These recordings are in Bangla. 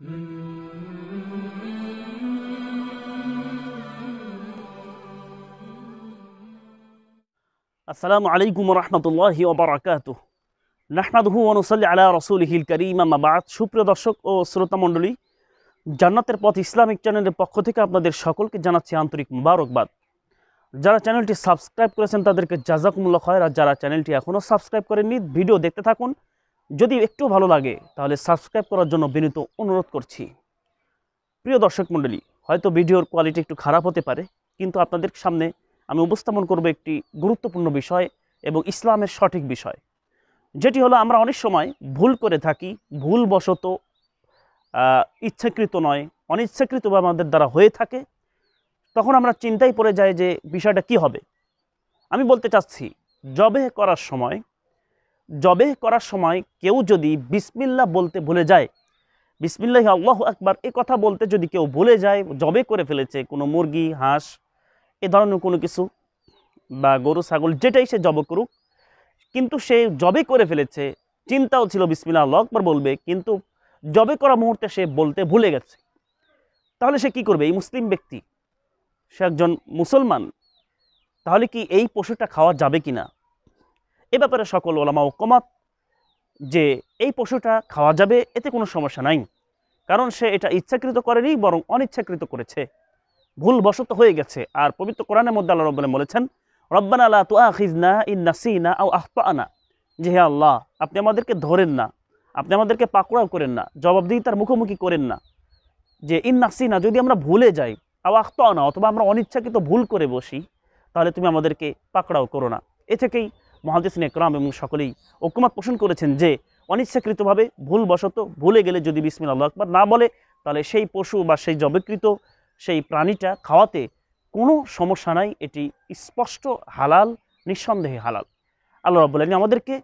আসসালামু আলাইকুম রহমতুল্লাহ ওবরাকাত নাহমাদহু অনুসল্লি আলা রসুলহিল করিম আমাবাদ সুপ্রিয় দর্শক ও শ্রোতামণ্ডলী জান্নাতের পথ ইসলামিক চ্যানেলের পক্ষ থেকে আপনাদের সকলকে জানাচ্ছি আন্তরিক মুবারকবাদ যারা চ্যানেলটি সাবস্ক্রাইব করেছেন তাদেরকে জাজাকুমুল্লা খয়ের আর যারা চ্যানেলটি এখনও সাবস্ক্রাইব করেননি ভিডিও দেখতে থাকুন যদি একটু ভালো লাগে তাহলে সাবস্ক্রাইব করার জন্য বিনীত অনুরোধ করছি প্রিয় দর্শক মণ্ডলী হয়তো ভিডিওর কোয়ালিটি একটু খারাপ হতে পারে কিন্তু আপনাদের সামনে আমি উপস্থাপন করব একটি গুরুত্বপূর্ণ বিষয় এবং ইসলামের সঠিক বিষয় যেটি হলো আমরা অনেক সময় ভুল করে থাকি ভুলবশত ইচ্ছাকৃত নয় অনিচ্ছাকৃতভাবে আমাদের দ্বারা হয়ে থাকে তখন আমরা চিন্তায় পড়ে যাই যে বিষয়টা কি হবে আমি বলতে চাচ্ছি জবে করার সময় জবেহ করার সময় কেউ যদি বিসমিল্লা বলতে ভুলে যায় বিসমিল্লাহ আল্লাহ একবার এ কথা বলতে যদি কেউ ভুলে যায় জবে করে ফেলেছে কোনো মুরগি হাঁস এ ধরনের কোনো কিছু বা গরু ছাগল যেটাই সে জব করুক কিন্তু সে জবে করে ফেলেছে চিন্তাও ছিল বিসমিল্লা আল্লাহ একবার বলবে কিন্তু জবে করা মুহূর্তে সে বলতে ভুলে গেছে তাহলে সে কি করবে এই মুসলিম ব্যক্তি সে একজন মুসলমান তাহলে কি এই পশুটা খাওয়া যাবে কি না এ ব্যাপারে সকল ওলামা ওকমাত যে এই পশুটা খাওয়া যাবে এতে কোনো সমস্যা নাই কারণ সে এটা ইচ্ছাকৃত করেনি বরং অনিচ্ছাকৃত করেছে ভুলবশত হয়ে গেছে আর পবিত্র কোরআনের মধ্যে আল্লাহ রব্বানে বলেছেন রব্বান আল্লাহ তু আহিজনা ইন্নাসিনা আও আহতানা যে হে আল্লাহ আপনি আমাদেরকে ধরেন না আপনি আমাদেরকে পাকড়াও করেন না জবাবদিহি তার মুখোমুখি করেন না যে না যদি আমরা ভুলে যাই আও আহতানা অথবা আমরা অনিচ্ছাকৃত ভুল করে বসি তাহলে তুমি আমাদেরকে পাকড়াও করো না এ থেকেই মহাদিসিন একরাম এবং সকলেই ঐক্যমত পোষণ করেছেন যে অনিচ্ছাকৃতভাবে ভুলবশত ভুলে গেলে যদি বিসমিল আল্লাহ আকবর না বলে তাহলে সেই পশু বা সেই জবেকৃত সেই প্রাণীটা খাওয়াতে কোনো সমস্যা নাই এটি স্পষ্ট হালাল নিঃসন্দেহে হালাল আল্লাহ রব্বুল আলমী আমাদেরকে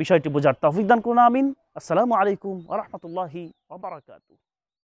বিষয়টি বোঝার তৌফিক করুন আমিন আসসালামু আলাইকুম আ রহমতুল্লাহি